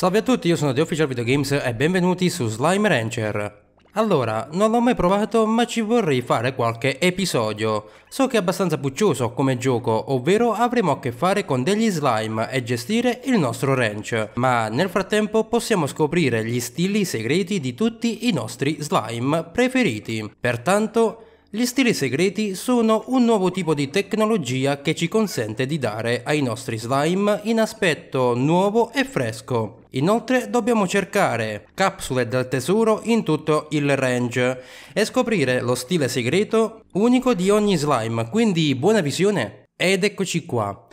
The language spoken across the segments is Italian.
Salve a tutti, io sono The Official Video Games e benvenuti su Slime Rancher. Allora, non l'ho mai provato ma ci vorrei fare qualche episodio. So che è abbastanza puccioso come gioco, ovvero avremo a che fare con degli slime e gestire il nostro ranch, ma nel frattempo possiamo scoprire gli stili segreti di tutti i nostri slime preferiti. Pertanto, gli stili segreti sono un nuovo tipo di tecnologia che ci consente di dare ai nostri slime in aspetto nuovo e fresco. Inoltre dobbiamo cercare capsule del tesoro in tutto il range e scoprire lo stile segreto unico di ogni slime, quindi buona visione! Ed eccoci qua.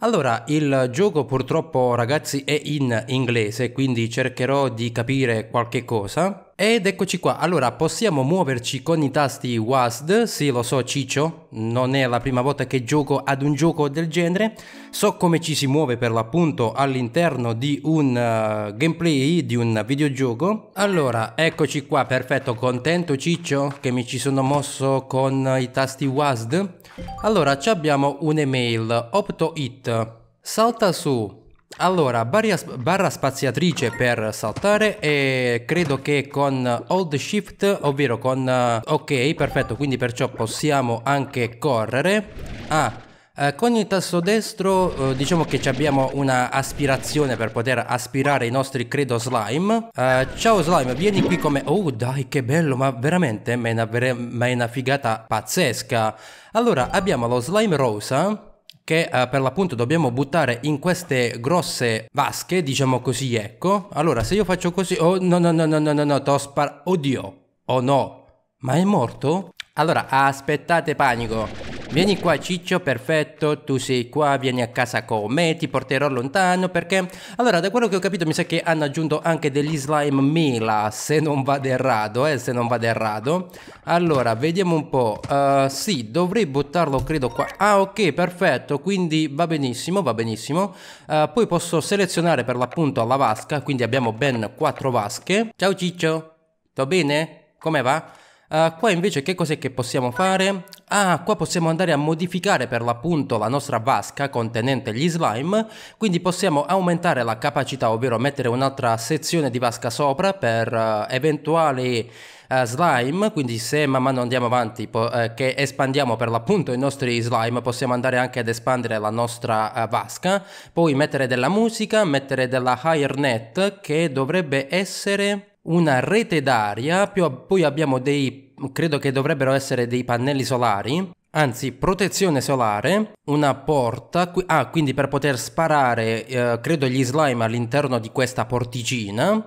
Allora, il gioco purtroppo ragazzi è in inglese, quindi cercherò di capire qualche cosa. Ed eccoci qua, allora possiamo muoverci con i tasti WASD, sì lo so Ciccio, non è la prima volta che gioco ad un gioco del genere, so come ci si muove per l'appunto all'interno di un uh, gameplay, di un videogioco. Allora, eccoci qua, perfetto, contento Ciccio che mi ci sono mosso con i tasti WASD? Allora, abbiamo un'email, opto it, salta su allora, barra, barra, spaziatrice per saltare e credo che con Hold Shift, ovvero con... Uh, ok, perfetto, quindi perciò possiamo anche correre. Ah, eh, con il tasto destro eh, diciamo che abbiamo una aspirazione per poter aspirare i nostri credo slime. Eh, ciao slime, vieni qui come... Oh dai che bello, ma veramente, ma è una, ma è una figata pazzesca. Allora, abbiamo lo slime rosa che eh, per l'appunto dobbiamo buttare in queste grosse vasche, diciamo così, ecco. Allora, se io faccio così, oh no, no, no, no, no, no, no, t'ho sparato, oddio, oh no, ma è morto? Allora, aspettate panico. Vieni qua Ciccio, perfetto, tu sei qua, vieni a casa con me, ti porterò lontano perché... Allora, da quello che ho capito mi sa che hanno aggiunto anche degli slime mela, se non vado errato, eh, se non vado errato. Allora, vediamo un po'. Uh, sì, dovrei buttarlo credo qua. Ah, ok, perfetto, quindi va benissimo, va benissimo. Uh, poi posso selezionare per l'appunto la vasca, quindi abbiamo ben quattro vasche. Ciao Ciccio, sto bene? Come va? Uh, qua invece che cos'è che possiamo fare? Ah, qua possiamo andare a modificare per l'appunto la nostra vasca contenente gli slime, quindi possiamo aumentare la capacità, ovvero mettere un'altra sezione di vasca sopra per uh, eventuali uh, slime, quindi se man mano andiamo avanti che espandiamo per l'appunto i nostri slime, possiamo andare anche ad espandere la nostra vasca, poi mettere della musica, mettere della higher net che dovrebbe essere una rete d'aria, più, poi abbiamo dei, credo che dovrebbero essere dei pannelli solari, anzi protezione solare, una porta, qui, ah quindi per poter sparare eh, credo gli slime all'interno di questa porticina,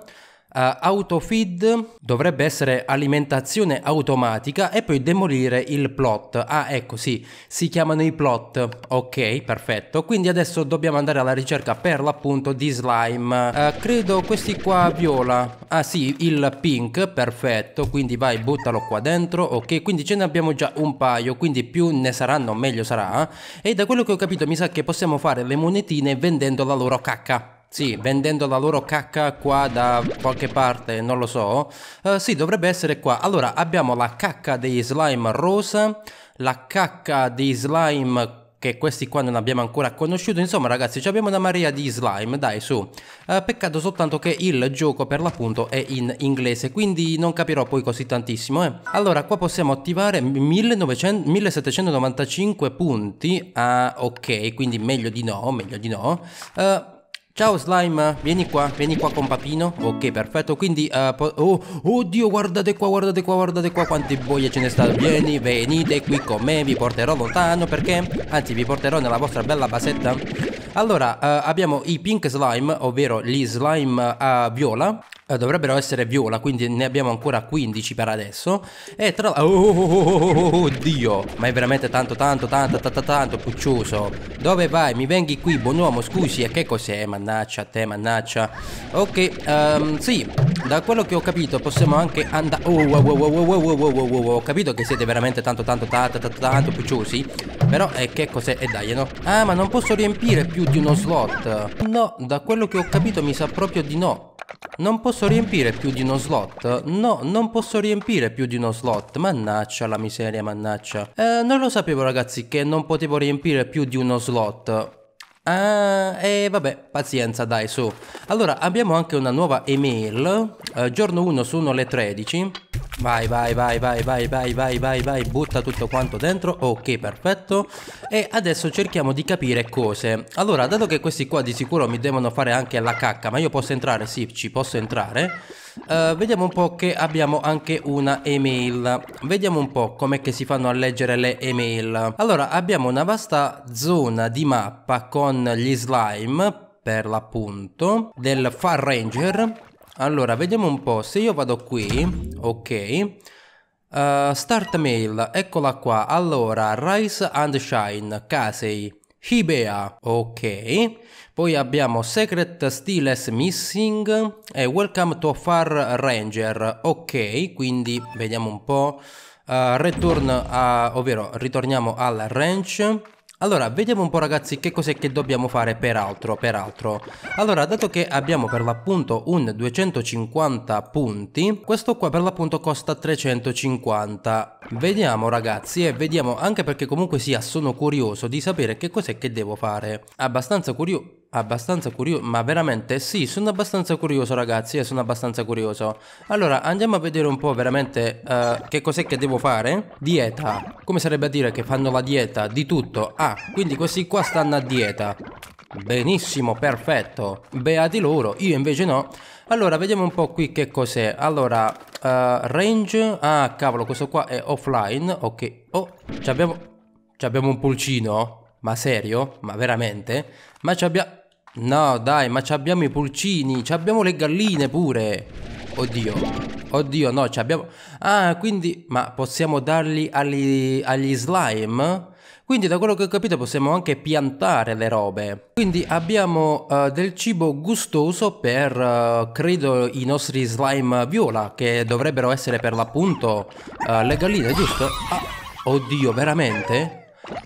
Uh, autofeed dovrebbe essere alimentazione automatica e poi demolire il plot. Ah, ecco sì, si chiamano i plot. Ok, perfetto. Quindi adesso dobbiamo andare alla ricerca per l'appunto di slime. Uh, credo questi qua viola. Ah sì, il pink, perfetto. Quindi vai, buttalo qua dentro. Ok, quindi ce ne abbiamo già un paio, quindi più ne saranno meglio sarà. E da quello che ho capito mi sa che possiamo fare le monetine vendendo la loro cacca. Sì, vendendo la loro cacca qua da qualche parte, non lo so. Uh, sì, dovrebbe essere qua. Allora, abbiamo la cacca degli slime rosa, la cacca degli slime che questi qua non abbiamo ancora conosciuto. Insomma, ragazzi, abbiamo una marea di slime, dai, su. Uh, peccato soltanto che il gioco per l'appunto è in inglese, quindi non capirò poi così tantissimo, eh. Allora, qua possiamo attivare 1900, 1795 punti. Ah, ok, quindi meglio di no, meglio di no. Uh, Ciao slime, vieni qua, vieni qua con Papino Ok perfetto, quindi uh, oh, Oddio guardate qua, guardate qua, guardate qua Quante boie ce ne stanno Vieni, venite qui con me, vi porterò lontano Perché? Anzi vi porterò nella vostra bella basetta Allora, uh, abbiamo i pink slime Ovvero gli slime uh, viola eh, dovrebbero essere viola, quindi ne abbiamo ancora 15 per adesso. E tra l'altro... Oh, oh, oh, oh, oh, oh, oddio! Ma è veramente tanto, tanto, tanto, tanto, tanto puccioso. Dove vai? Mi venghi qui, buon uomo, scusi, e che cos'è? Ma mannaccia te, mannaccia. Ok, um, sì, da quello che ho capito possiamo anche andare... Oh, wow, wow, wow, wow, wow, wow, wow, wow, ho capito che siete veramente tanto, tanto, tanto, tanto, tanto picciosi. Però, eh, che cos'è? E eh, dai, eh, no? Ah, ma non posso riempire più di uno slot. No, da quello che ho capito mi sa proprio di no. Non posso riempire più di uno slot? No, non posso riempire più di uno slot. Mannaccia la miseria, mannaccia. Eh, non lo sapevo ragazzi che non potevo riempire più di uno slot. Ah, e eh, vabbè, pazienza, dai, su. Allora, abbiamo anche una nuova email. Eh, giorno 1 sono le 13. Vai, vai, vai, vai, vai, vai, vai, vai, vai, butta tutto quanto dentro. Ok, perfetto. E adesso cerchiamo di capire cose. Allora, dato che questi qua di sicuro mi devono fare anche la cacca, ma io posso entrare? Sì, ci posso entrare. Eh, vediamo un po' che abbiamo anche una email. Vediamo un po' com'è che si fanno a leggere le email. Allora, abbiamo una vasta zona di mappa con gli slime, per l'appunto, del Far Ranger. Allora, vediamo un po'. Se io vado qui, ok... Uh, start mail, eccola qua. Allora, Rise and Shine, Casey, Hibea, ok. Poi abbiamo Secret Stiles Missing e Welcome to Far Ranger. Ok, quindi vediamo un po'. Uh, return a, ovvero ritorniamo al ranch. Allora, vediamo un po' ragazzi che cos'è che dobbiamo fare peraltro, peraltro. Allora, dato che abbiamo per l'appunto un 250 punti, questo qua per l'appunto costa 350. Vediamo ragazzi e vediamo anche perché comunque sia sono curioso di sapere che cos'è che devo fare. Abbastanza curioso... Abbastanza curioso, ma veramente sì, sono abbastanza curioso ragazzi, eh, sono abbastanza curioso. Allora, andiamo a vedere un po' veramente uh, che cos'è che devo fare. Dieta, come sarebbe a dire che fanno la dieta di tutto? Ah, quindi questi qua stanno a dieta. Benissimo, perfetto. Beati loro, io invece no. Allora, vediamo un po' qui che cos'è. Allora, uh, range, ah cavolo, questo qua è offline, ok. Oh, ci abbiamo... Ci abbiamo un pulcino? Ma serio? Ma veramente? Ma ci abbiamo... No, dai, ma abbiamo i pulcini, abbiamo le galline pure. Oddio. Oddio, no, abbiamo... Ah, quindi... Ma possiamo darli agli, agli slime? Quindi da quello che ho capito possiamo anche piantare le robe. Quindi abbiamo uh, del cibo gustoso per, uh, credo, i nostri slime viola, che dovrebbero essere per l'appunto uh, le galline, giusto? Ah, oddio, veramente?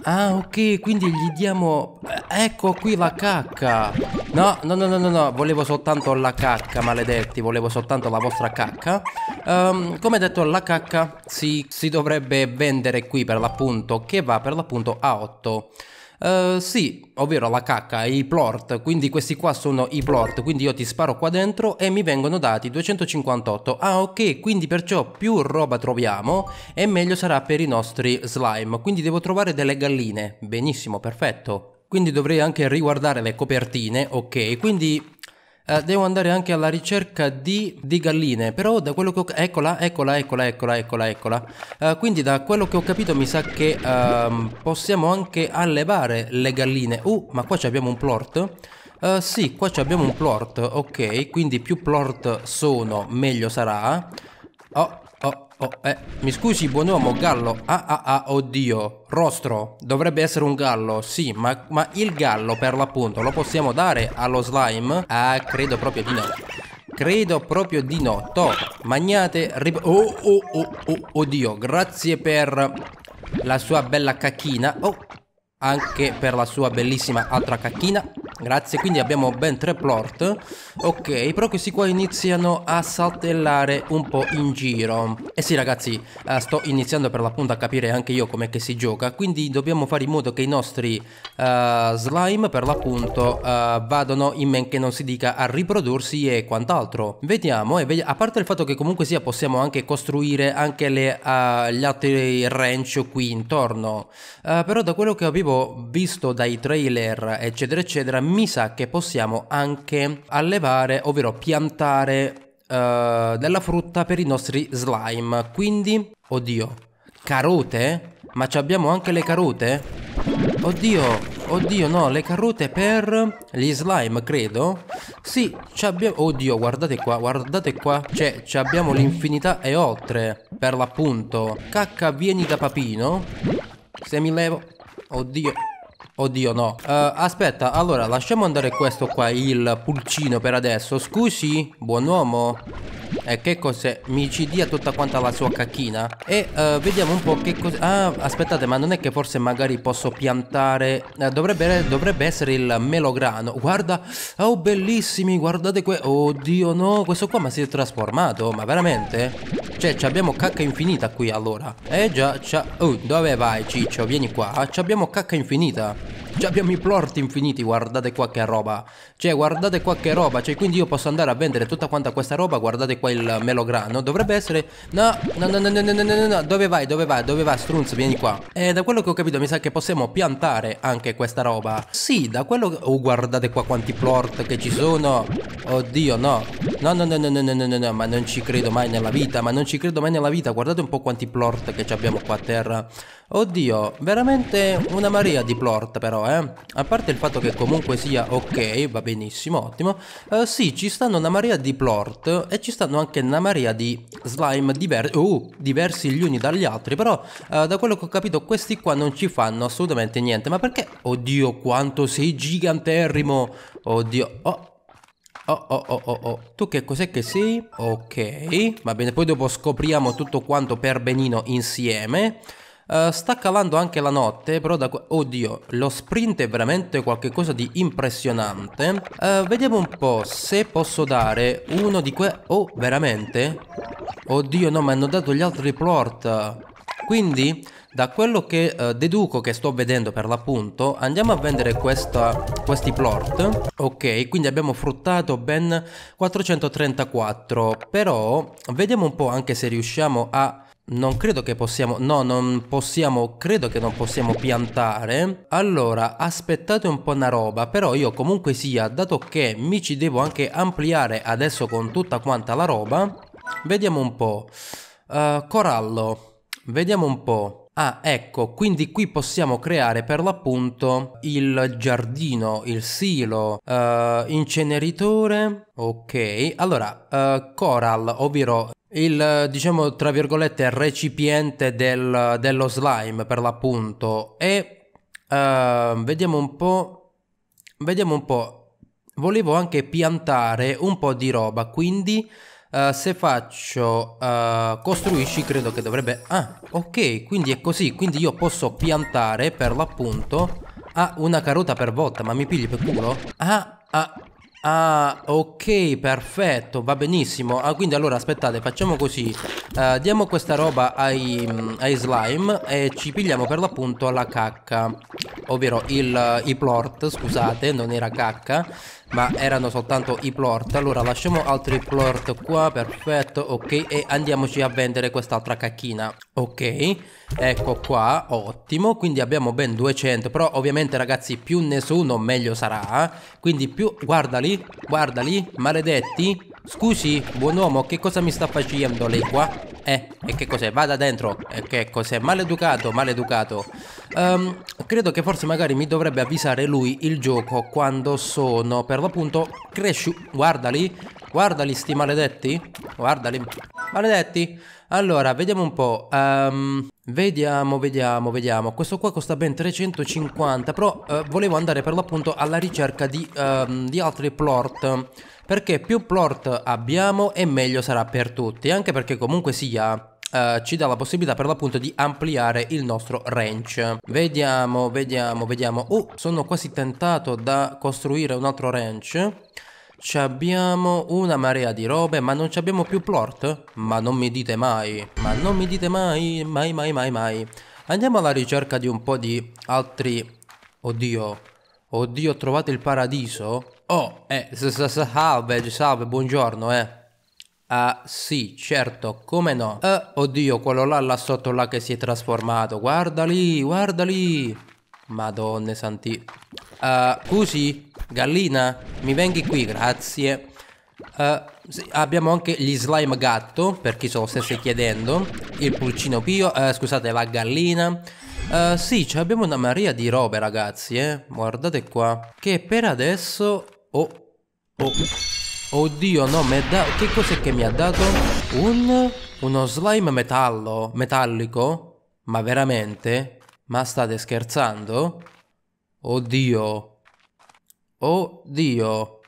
Ah, ok, quindi gli diamo... Eh, ecco qui la cacca. No, no, no, no, no, no, volevo soltanto la cacca, maledetti, volevo soltanto la vostra cacca. Um, come detto, la cacca si, si dovrebbe vendere qui per l'appunto, che va per l'appunto a 8. Eh, sì, ovvero la cacca, i plort, quindi questi qua sono i plort, quindi io ti sparo qua dentro e mi vengono dati 258. Ah ok, quindi perciò più roba troviamo e meglio sarà per i nostri slime, quindi devo trovare delle galline. Benissimo, perfetto. Quindi dovrei anche riguardare le copertine, ok, quindi eh, devo andare anche alla ricerca di, di, galline, però da quello che ho... Eccola, eccola, eccola, eccola, eccola, eccola. Eh, quindi da quello che ho capito mi sa che ehm, possiamo anche allevare le galline. Uh, ma qua abbiamo un plort? Uh, sì, qua abbiamo un plort, ok, quindi più plort sono meglio sarà. Oh, Oh, eh, mi scusi, buon uomo, gallo. Ah, ah, ah, oddio. Rostro. Dovrebbe essere un gallo, sì, ma, ma il gallo, per l'appunto, lo possiamo dare allo slime? Ah, credo proprio di no. Credo proprio di no. To, magnate, rip... Oh, oh, oh, oh, oddio. Grazie per la sua bella cacchina. Oh, anche per la sua bellissima altra cacchina. Grazie, quindi abbiamo ben tre plot Ok, però questi qua iniziano a saltellare un po' in giro E eh sì ragazzi, eh, sto iniziando per l'appunto a capire anche io com'è che si gioca Quindi dobbiamo fare in modo che i nostri eh, slime per l'appunto eh, vadano in men che non si dica a riprodursi e quant'altro Vediamo, eh, a parte il fatto che comunque sia possiamo anche costruire anche le, eh, gli altri ranch qui intorno eh, Però da quello che avevo visto dai trailer eccetera eccetera mi sa che possiamo anche allevare, ovvero piantare uh, della frutta per i nostri slime. Quindi, oddio, carote? Ma ci abbiamo anche le carote? Oddio, oddio, no, le carote per gli slime, credo. Sì, ci abbiamo... Oddio, guardate qua, guardate qua. Cioè, ci abbiamo l'infinità e oltre, per l'appunto. Cacca, vieni da papino. Se mi levo... Oddio, Oddio no uh, Aspetta allora lasciamo andare questo qua Il pulcino per adesso Scusi buon uomo e che cos'è? Mi ci dia tutta quanta la sua cacchina E uh, vediamo un po' che cos'è Ah, aspettate, ma non è che forse magari posso piantare eh, dovrebbe, dovrebbe, essere il melograno Guarda, oh bellissimi, guardate que Oddio no, questo qua ma si è trasformato Ma veramente? Cioè, ci abbiamo cacca infinita qui allora. Eh già, c'ha... Oh, dove vai ciccio? Vieni qua. Ci abbiamo cacca infinita. Già abbiamo i plort infiniti, guardate qua che roba. Cioè guardate qua che roba Cioè quindi io posso andare a vendere tutta quanta questa roba Guardate qua il melograno Dovrebbe essere No no no no no no no no, no. Dove vai dove vai dove vai Strunz vieni qua E da quello che ho capito mi sa che possiamo piantare anche questa roba Sì da quello che Oh guardate qua quanti plort che ci sono Oddio no No no no no no no no no, no. Ma non ci credo mai nella vita Ma non ci credo mai nella vita Guardate un po' quanti plort che abbiamo qua a terra Oddio veramente una maria di plort però eh A parte il fatto che comunque sia ok va benissimo, ottimo. Uh, sì, ci stanno una marea di plort eh, e ci stanno anche una marea di slime diver- uh, diversi gli uni dagli altri, però uh, da quello che ho capito questi qua non ci fanno assolutamente niente. Ma perché? Oddio, quanto sei giganterrimo! Oddio, oh... Oh, oh, oh, oh, oh. Tu che cos'è che sei? Ok, va bene, poi dopo scopriamo tutto quanto per benino insieme. Uh, sta calando anche la notte, però da... Oddio, lo sprint è veramente qualcosa di impressionante. Uh, vediamo un po' se posso dare uno di que... Oh, veramente? Oddio, no, mi hanno dato gli altri plort. Quindi, da quello che uh, deduco che sto vedendo per l'appunto, andiamo a vendere questa, questi plort. Ok, quindi abbiamo fruttato ben 434. Però, vediamo un po' anche se riusciamo a non credo che possiamo... No, non possiamo... Credo che non possiamo piantare. Allora, aspettate un po' una roba. Però io comunque sia, dato che mi ci devo anche ampliare adesso con tutta quanta la roba. Vediamo un po'. Uh, corallo. Vediamo un po'. Ah, ecco, quindi qui possiamo creare per l'appunto il giardino, il silo, uh, inceneritore. Ok, allora, uh, coral, ovvero il diciamo tra virgolette recipiente del, dello slime per l'appunto e uh, vediamo un po' vediamo un po' volevo anche piantare un po' di roba quindi uh, se faccio uh, costruisci credo che dovrebbe ah ok quindi è così quindi io posso piantare per l'appunto ah una carota per volta ma mi pigli per culo ah ah Ah, ok, perfetto, va benissimo. Ah, quindi allora aspettate, facciamo così. Uh, diamo questa roba ai, mm, ai, slime e ci pigliamo per l'appunto la cacca. Ovvero il, i plort, scusate, non era cacca, ma erano soltanto i plort. Allora lasciamo altri plort qua, perfetto, ok. E andiamoci a vendere quest'altra cacchina. Ok, ecco qua, ottimo. Quindi abbiamo ben 200, però ovviamente ragazzi più ne sono meglio sarà. Quindi più, guarda Guardali, maledetti. Scusi, buon uomo, che cosa mi sta facendo lei qua? Eh, e che cos'è? Vada dentro. E che cos'è? Maleducato, maleducato. Um, credo che forse magari mi dovrebbe avvisare lui il gioco quando sono per l'appunto cresciuto. Guardali, guardali sti maledetti. Guardali. Maledetti. Allora, vediamo un po'. Um, vediamo, vediamo, vediamo. Questo qua costa ben 350, però uh, volevo andare per l'appunto alla ricerca di, um, di altri plot. Perché più plot abbiamo e meglio sarà per tutti. Anche perché comunque sia... Uh, ci dà la possibilità per l'appunto di ampliare il nostro ranch vediamo vediamo vediamo oh sono quasi tentato da costruire un altro ranch ci abbiamo una marea di robe, ma non ci abbiamo più plot? Ma non mi dite mai, ma non mi dite mai, mai mai mai mai. Andiamo alla ricerca di un po' di altri... Oddio, oddio, ho trovato il paradiso? Oh, eh, salve, salve, buongiorno, eh. Ah sì, certo, come no. Eh, oddio, quello là là sotto là che si è trasformato. Guarda lì, guarda lì. Madonna santi. Ah, uh, così. Gallina, mi venghi qui, grazie. Uh, sì, abbiamo anche gli slime gatto, per chi se lo stesse chiedendo. Il pulcino pio, uh, scusate, la gallina. Uh, sì, abbiamo una maria di robe, ragazzi, eh. Guardate qua. Che per adesso... Oh, oh. Oddio, no, mi ha dato... Che cos'è che mi ha dato? Un... Uno slime metallo... Metallico? Ma veramente? Ma state scherzando? Oddio... Oddio.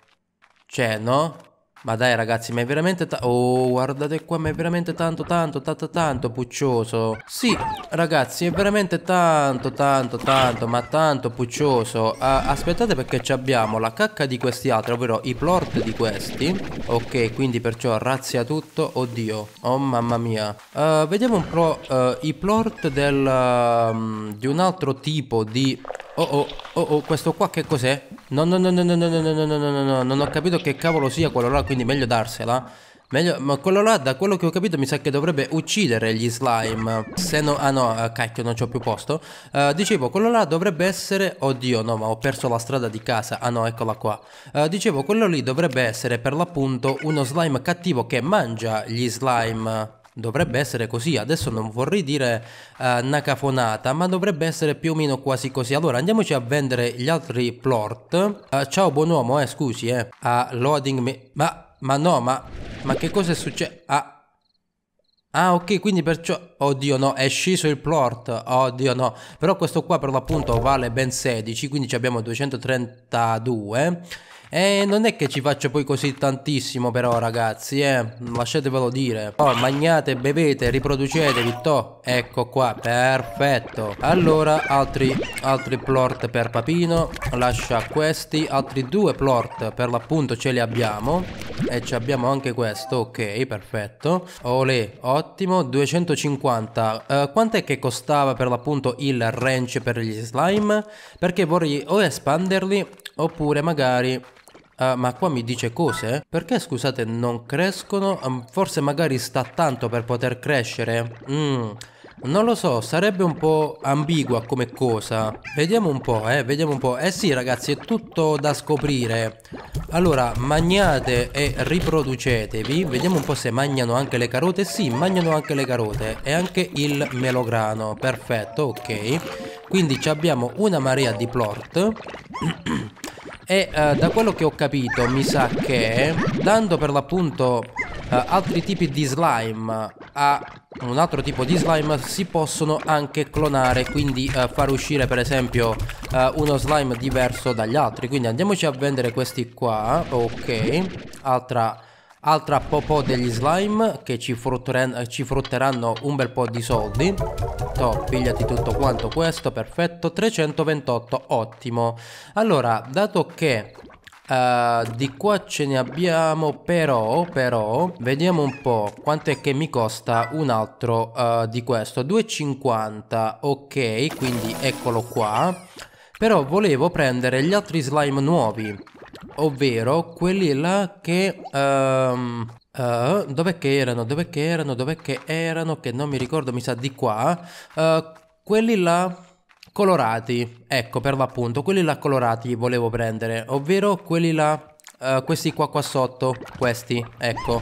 Cioè, no? Ma dai ragazzi, ma è veramente tanto... Oh, guardate qua, ma è veramente tanto, tanto, tanto, tanto puccioso. Sì, ragazzi, è veramente tanto, tanto, tanto, ma tanto puccioso. Uh, aspettate perché ci abbiamo la cacca di questi altri, ovvero i plort di questi. Ok, quindi perciò razzia tutto. Oddio, oh mamma mia. Uh, vediamo un po' uh, i plort del... Um, di un altro tipo di... Oh, oh, oh, oh, questo qua che cos'è? No, no, no, no, no, no, no, no, no, no, no, no, non ho capito che cavolo sia quello là, quindi meglio darsela. Meglio, ma quello là, da quello che ho capito, mi sa che dovrebbe uccidere gli slime. Se no, ah no, cacchio, non c'ho più posto. Uh, dicevo, quello là dovrebbe essere, oddio, no, ma ho perso la strada di casa. Ah no, eccola qua. Uh, dicevo, quello lì dovrebbe essere per l'appunto uno slime cattivo che mangia gli slime Dovrebbe essere così, adesso non vorrei dire uh, una cafonata, ma dovrebbe essere più o meno quasi così. Allora andiamoci a vendere gli altri plot. Uh, eh, ciao buon eh, scusi, eh. Uh, loading me... Ma, ma no, ma, ma che cosa è successo? Ah... Ah ok quindi perciò Oddio no è sceso il plot Oddio no Però questo qua per l'appunto vale ben 16 Quindi abbiamo 232 e eh, non è che ci faccio poi così tantissimo però ragazzi, eh. Lasciatevelo dire. Oh, mangiate, bevete, riproducetevi, to. Ecco qua, perfetto. Allora, altri, altri plort per Papino. Lascia questi, altri due plort per l'appunto ce li abbiamo. E ci abbiamo anche questo, ok, perfetto. Olè, ottimo, 250. Uh, eh, quant'è che costava per l'appunto il ranch per gli slime? Perché vorrei o espanderli oppure magari Uh, ma qua mi dice cose? Eh? Perché scusate non crescono? Um, forse magari sta tanto per poter crescere? Mm, non lo so, sarebbe un po' ambigua come cosa. Vediamo un po', eh, vediamo un po'. Eh sì ragazzi, è tutto da scoprire. Allora, magnate e riproducetevi. Vediamo un po' se mangiano anche le carote. Sì, mangiano anche le carote e anche il melograno. Perfetto, ok. Quindi abbiamo una marea di plort. E uh, da quello che ho capito mi sa che dando per l'appunto uh, altri tipi di slime a un altro tipo di slime si possono anche clonare quindi uh, far uscire per esempio uno slime diverso dagli altri quindi andiamoci a vendere questi qua ok altra Altra popò degli slime che ci, frutteranno, ci frutteranno un bel po' di soldi. To, pigliati tutto quanto questo, perfetto. 328, ottimo. Allora, dato che Uh, di qua ce ne abbiamo però, però Vediamo un po' quanto è che mi costa un altro uh, di questo 2,50 ok quindi eccolo qua Però volevo prendere gli altri slime nuovi ovvero quelli là che... Um, ehm, uh, eh, dov'è che erano? Dove che erano? Dove che erano? Che non mi ricordo, mi sa di qua. Uh, quelli là colorati, ecco per l'appunto, quelli là colorati volevo prendere, ovvero quelli là, uh, questi qua qua sotto, questi, ecco.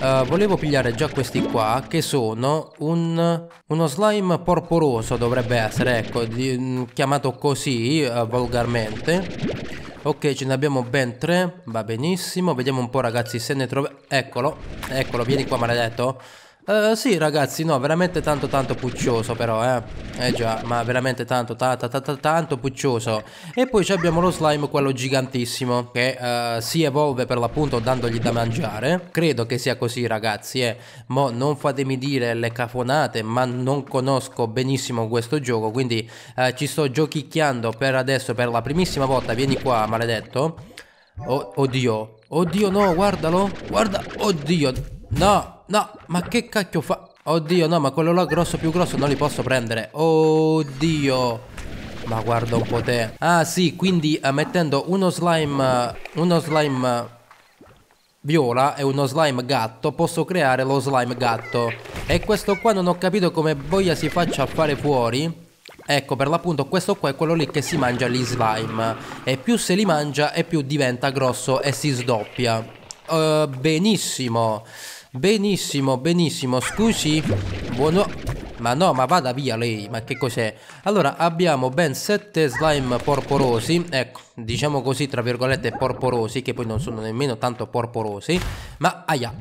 Uh, volevo pigliare già questi qua che sono un, uno slime porporoso dovrebbe essere, ecco, di, mm, chiamato così uh, volgarmente Ok, ce ne abbiamo ben tre, va benissimo. Vediamo un po' ragazzi se ne trova. Eccolo, eccolo, vieni qua maledetto. Uh, sì ragazzi, no, veramente tanto tanto puccioso però, eh Eh già, ma veramente tanto ta, ta, ta, tanto puccioso E poi abbiamo lo slime, quello gigantissimo Che uh, si evolve per l'appunto dandogli da mangiare Credo che sia così ragazzi, eh Mo non fatemi dire le cafonate Ma non conosco benissimo questo gioco Quindi uh, ci sto giochicchiando per adesso per la primissima volta Vieni qua, maledetto oh, Oddio Oddio no, guardalo Guarda, oddio No No, ma che cacchio fa? Oddio, no, ma quello là grosso più grosso non li posso prendere. Oddio. Ma guarda un po' te. Ah, sì, quindi eh, mettendo uno slime... Uno slime... Viola e uno slime gatto posso creare lo slime gatto e questo qua non ho capito come voglia si faccia a fare fuori Ecco, per l'appunto questo qua è quello lì che si mangia gli slime. E più se li mangia e più diventa grosso e si sdoppia. Uh, benissimo. Benissimo, benissimo, scusi. Buono... Ma no, ma vada via lei, ma che cos'è? Allora, abbiamo ben 7 slime porporosi, ecco, diciamo così, tra virgolette, porporosi, che poi non sono nemmeno tanto porporosi, ma aia,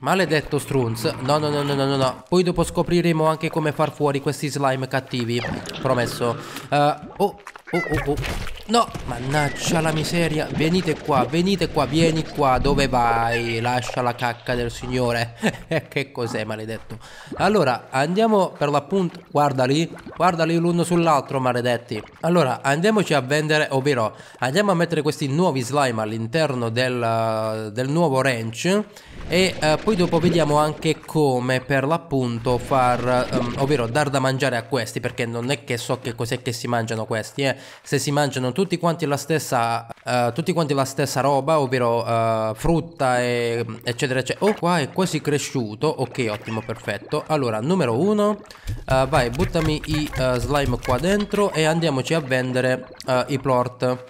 Maledetto Strunz. No, no, no, no, no, no, Poi dopo scopriremo anche come far fuori questi slime cattivi. Promesso. Uh, oh, oh, oh, oh. No, mannaggia la miseria. Venite qua, venite qua, vieni qua. Dove vai? Lascia la cacca del signore. che cos'è, maledetto? Allora, andiamo per l'appunto. Guarda lì, guarda lì l'uno sull'altro, maledetti. Allora, andiamoci a vendere, ovvero andiamo a mettere questi nuovi slime all'interno del, del, nuovo ranch. E eh, poi dopo vediamo anche come per l'appunto far, ehm, ovvero dar da mangiare a questi. Perché non è che so che cos'è che si mangiano questi, eh. Se si mangiano tutti quanti la stessa, uh, tutti quanti la stessa roba, ovvero uh, frutta e eccetera eccetera. Oh qua è quasi cresciuto, ok ottimo perfetto. Allora numero uno, uh, vai buttami i slime qua dentro e andiamoci a vendere i plort.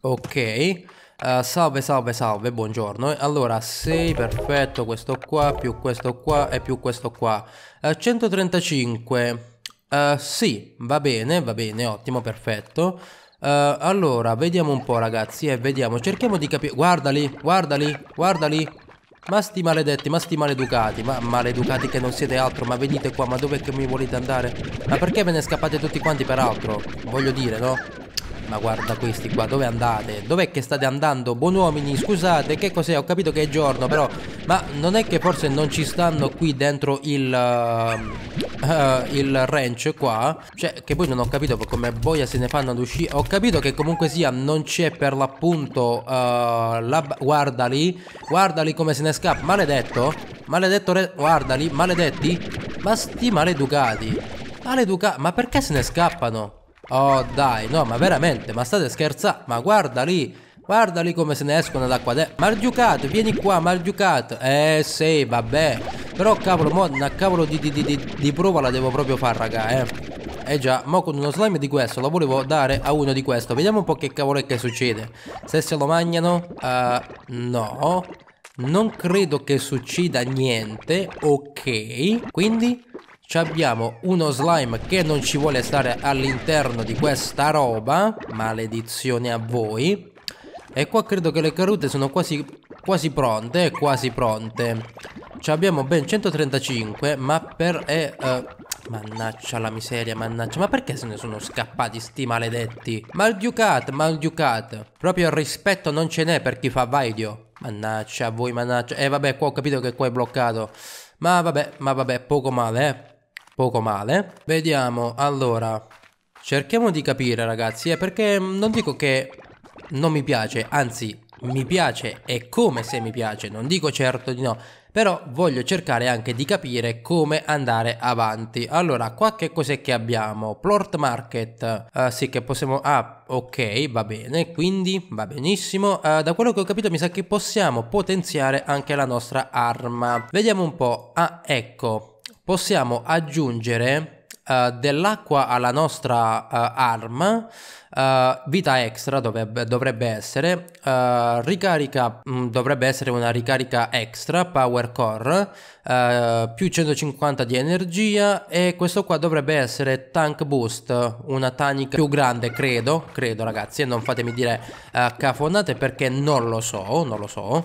Ok. Uh, salve, salve, salve, buongiorno. Allora, 6, perfetto, questo qua, più questo qua e più questo qua. Uh, 135. Eh, sì, va bene, va bene, ottimo, perfetto. Uh, allora, vediamo un po' ragazzi, eh, vediamo, cerchiamo di capire... Guardali, guardali, guardali. Ma sti maledetti, ma sti maleducati, ma maleducati che non siete altro, ma venite qua, ma dov'è che mi volete andare? Ma perché ve ne scappate tutti quanti peraltro? Voglio dire, no? Ma guarda questi qua, dove andate? Dov'è che state andando? Buon uomini, scusate, che cos'è? Ho capito che è giorno, però... Ma non è che forse non ci stanno qui dentro il... Uh, uh, il ranch qua? Cioè, che poi non ho capito come boia se ne fanno ad uscire. Ho capito che comunque sia non c'è per l'appunto uh, la... Guardali, guardali come se ne scappa. Maledetto, maledetto re... Guardali, maledetti. Ma sti maleducati. Maleducati, ma perché se ne scappano? Oh dai, no ma veramente, ma state scherzando? Ma guarda lì, guarda lì come se ne escono d'acqua dentro Marducato, vieni qua Marducato Eh sì, vabbè Però cavolo, mo una cavolo di, di, di, di, prova la devo proprio fare raga, eh eh già, mo con uno slime di questo lo volevo dare a uno di questo Vediamo un po' che cavolo è che succede Se se lo mangiano uh, No Non credo che succeda niente Ok Quindi abbiamo uno slime che non ci vuole stare all'interno di questa roba Maledizione a voi E qua credo che le carute sono quasi, quasi pronte, quasi pronte Ci abbiamo ben 135 ma per... Eh, eh, mannaccia la miseria, mannaccia Ma perché se ne sono scappati sti maledetti? Malducat, malducat Proprio il rispetto non ce n'è per chi fa video Mannaccia, voi mannaccia Eh vabbè, qua ho capito che qua è bloccato ma vabbè, ma vabbè, poco male, eh poco male. Vediamo, allora, cerchiamo di capire ragazzi, eh, perché mm, non dico che non mi piace, anzi mi piace e come se mi piace, non dico certo di no, però voglio cercare anche di capire come andare avanti. Allora, qua che cos'è che abbiamo? Plort Market, uh, sì che possiamo... Ah, ok, va bene, quindi va benissimo. Uh, da quello che ho capito mi sa che possiamo potenziare anche la nostra arma. Vediamo un po'. Ah, ecco, possiamo aggiungere uh, dell'acqua alla nostra uh, eh, arma, uh, eh, vita extra dovrebbe, dovrebbe essere, ricarica mh, mm, dovrebbe essere una ricarica extra, power core, più 150 di energia e questo qua dovrebbe essere tank boost, una tanica più grande credo, credo ragazzi e non fatemi dire cafonnate perché non lo so, non lo so.